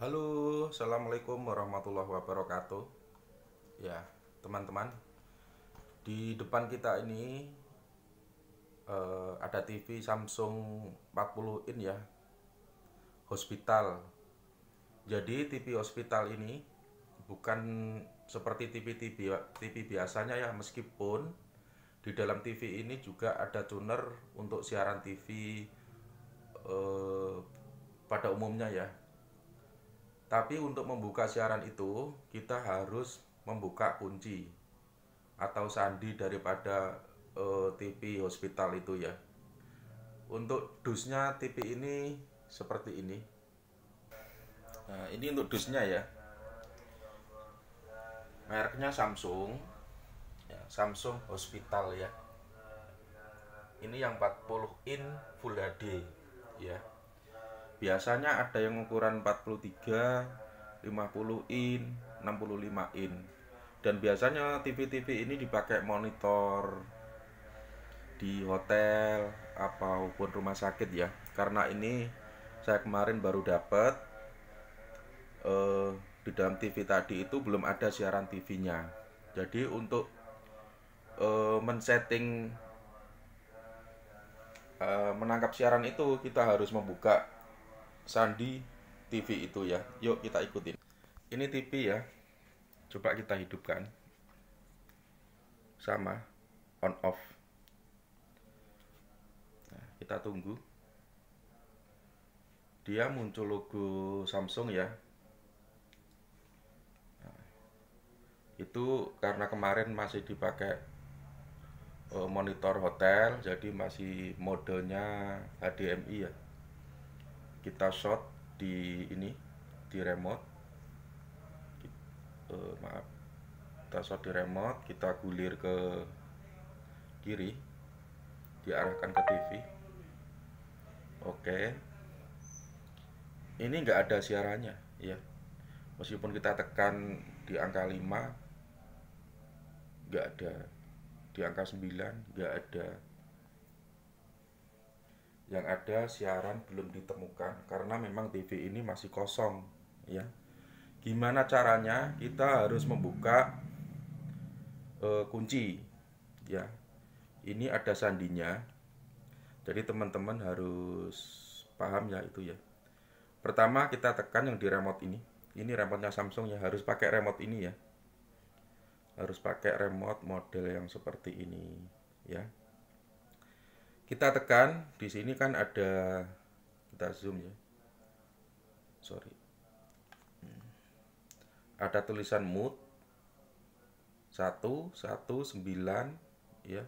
Halo, assalamualaikum warahmatullahi wabarakatuh. Ya, teman-teman, di depan kita ini eh, ada TV Samsung 40 in ya, hospital. Jadi TV hospital ini bukan seperti TV TV TV biasanya ya, meskipun di dalam TV ini juga ada tuner untuk siaran TV eh, pada umumnya ya tapi untuk membuka siaran itu, kita harus membuka kunci atau sandi daripada uh, eh, TV hospital itu ya. Untuk dusnya TV ini seperti ini. Nah, ini untuk dusnya ya. Merknya Samsung. Ya, Samsung Hospital ya. Ini yang 40 in Full HD ya biasanya ada yang ukuran 43 50 in 65 in dan biasanya TV-TV ini dipakai monitor di hotel apapun rumah sakit ya karena ini saya kemarin baru dapat eh, di dalam TV tadi itu belum ada siaran TV-nya jadi untuk eh, men-setting eh, menangkap siaran itu kita harus membuka Sandi TV itu ya. Yuk kita ikutin. Ini TV ya. Coba kita hidupkan. Sama on off. Nah, kita tunggu. Dia muncul logo Samsung ya. Nah, itu karena kemarin masih dipakai eh, monitor hotel jadi masih modelnya HDMI ya kita shot di ini di remote uh, maaf kita shot di remote kita gulir ke kiri diarahkan ke TV oke okay. ini enggak ada siarannya ya meskipun kita tekan di angka 5 nggak ada di angka 9 nggak ada yang ada siaran belum ditemukan karena memang TV ini masih kosong ya gimana caranya kita harus membuka e, kunci ya ini ada sandinya jadi teman-teman harus paham ya itu ya pertama kita tekan yang di remote ini ini remote Samsung ya harus pakai remote ini ya harus pakai remote model yang seperti ini ya kita tekan di sini kan ada kita zoom ya sorry hmm. ada tulisan mood satu satu sembilan ya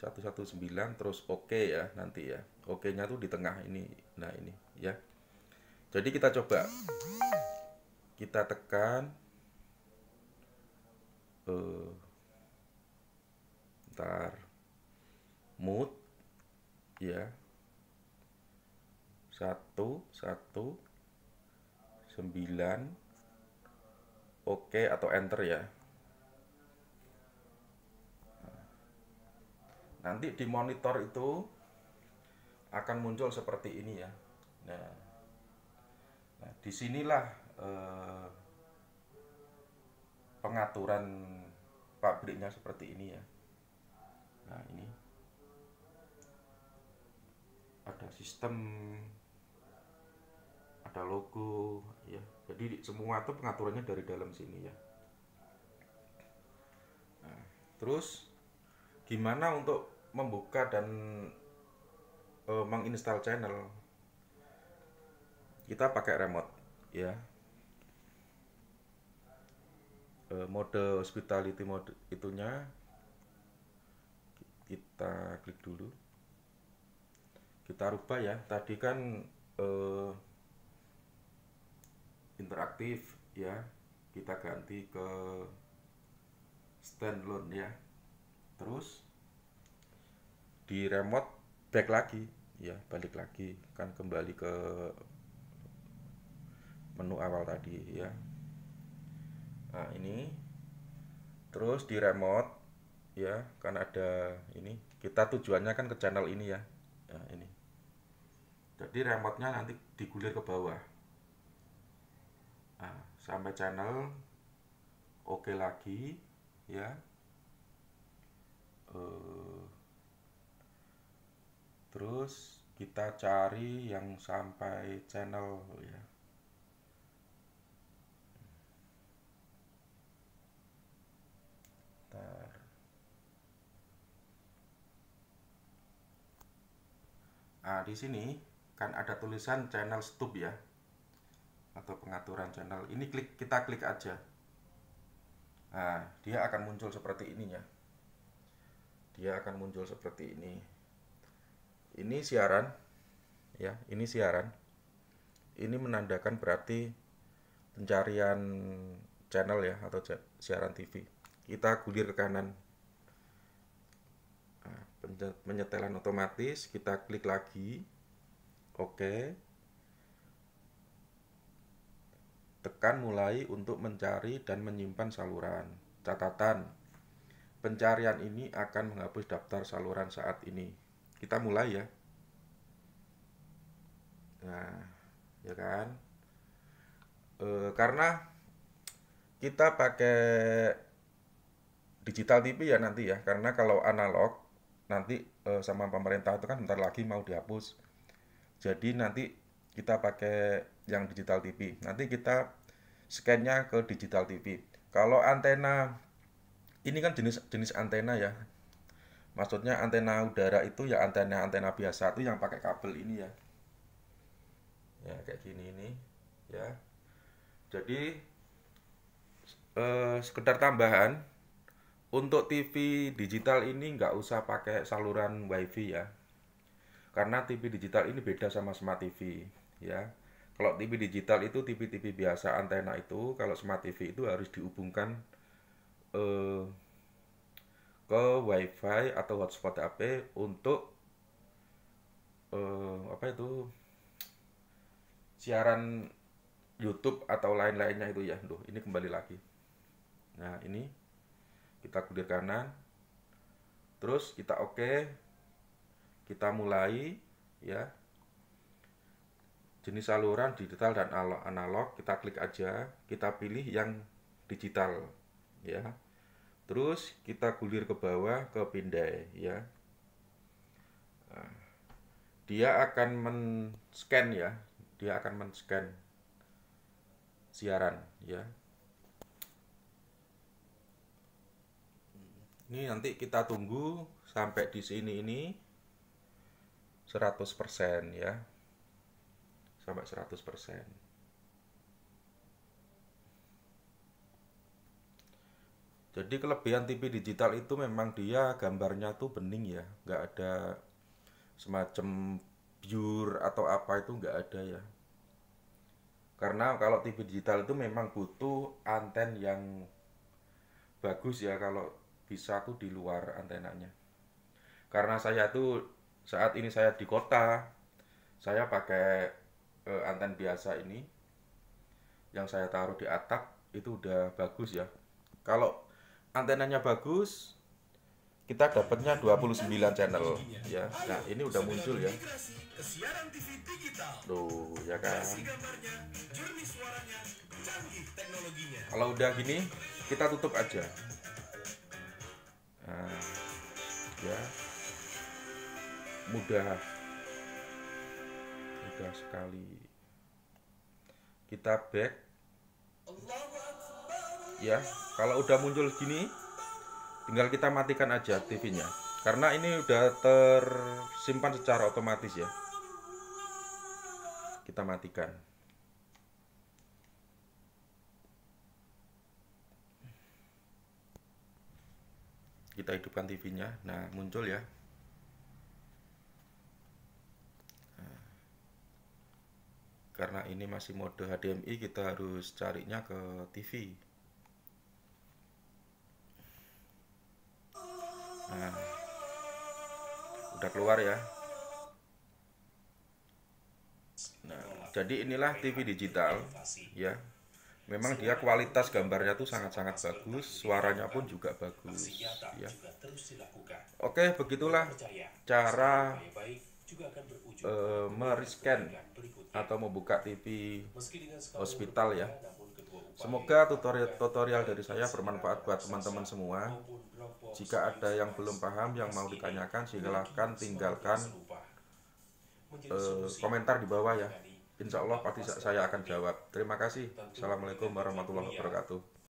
satu satu sembilan terus oke okay ya nanti ya oke nya tuh di tengah ini nah ini ya jadi kita coba kita tekan eh uh, ntar mood ya satu satu sembilan oke atau enter ya nanti di monitor itu akan muncul seperti ini ya nah, nah disinilah eh, pengaturan pabriknya seperti ini ya nah ini ada sistem ada logo ya jadi semua itu pengaturannya dari dalam sini ya nah, terus gimana untuk membuka dan e, menginstal channel kita pakai remote ya e, mode hospitality mode itunya kita klik dulu kita rubah ya tadi kan eh, interaktif ya kita ganti ke standalone ya terus di remote back lagi ya balik lagi kan kembali ke menu awal tadi ya nah ini terus di remote ya kan ada ini kita tujuannya kan ke channel ini ya, ya ini jadi remote-nya nanti digulir ke bawah nah, sampai channel oke okay lagi ya uh, terus kita cari yang sampai channel ya Nah, di sini kan ada tulisan channel stub ya atau pengaturan channel ini klik kita klik aja nah dia akan muncul seperti ini ya dia akan muncul seperti ini ini siaran ya ini siaran ini menandakan berarti pencarian channel ya atau siaran TV kita gulir ke kanan nah, penyetelan otomatis kita klik lagi Oke. Tekan mulai untuk mencari dan menyimpan saluran. Catatan. Pencarian ini akan menghapus daftar saluran saat ini. Kita mulai ya. Nah, ya kan? E, karena kita pakai digital TV ya nanti ya karena kalau analog nanti e, sama pemerintah itu kan bentar lagi mau dihapus jadi nanti kita pakai yang digital TV nanti kita scannya ke digital TV kalau antena ini kan jenis jenis antena ya maksudnya antena udara itu ya antena antena biasa itu yang pakai kabel ini ya ya kayak gini ini ya jadi eh, sekedar tambahan untuk TV digital ini nggak usah pakai saluran WiFi ya karena TV digital ini beda sama smart TV, ya. Kalau TV digital itu TV-TV biasa antena itu, kalau smart TV itu harus dihubungkan eh, ke WiFi atau hotspot HP untuk eh, apa itu siaran YouTube atau lain-lainnya itu ya. Duh, ini kembali lagi. Nah, ini kita kudir kanan. Terus kita oke. Okay kita mulai ya jenis saluran digital dan analog kita klik aja kita pilih yang digital ya terus kita gulir ke bawah ke pindai ya dia akan men-scan ya dia akan men-scan siaran ya ini nanti kita tunggu sampai di sini ini 100% ya. Sampai 100%. Jadi kelebihan TV digital itu memang dia gambarnya tuh bening ya, nggak ada semacam blur atau apa itu nggak ada ya. Karena kalau TV digital itu memang butuh anten yang bagus ya kalau bisa tuh di luar antenanya. Karena saya tuh saat ini saya di kota saya pakai e, anten biasa ini yang saya taruh di atap itu udah bagus ya kalau antenanya bagus kita dapatnya 29 channel ya nah ini udah muncul ya tuh ya kan kalau udah gini kita tutup aja nah, ya mudah mudah sekali kita back ya kalau udah muncul gini tinggal kita matikan aja TV-nya karena ini udah tersimpan secara otomatis ya kita matikan kita hidupkan TV-nya nah muncul ya karena ini masih mode HDMI kita harus carinya ke TV nah udah keluar ya nah jadi inilah TV digital ya memang dia kualitas gambarnya tuh sangat-sangat bagus, suaranya pun juga bagus. Ya. Oke, begitulah cara juga eh, atau membuka TV hospital ya. Semoga tutorial-tutorial dari saya bermanfaat buat teman-teman semua. Jika ada yang belum paham yang mau ditanyakan silahkan tinggalkan uh, komentar di bawah ya. Insya Allah pasti saya akan jawab. Terima kasih. Assalamualaikum warahmatullahi wabarakatuh.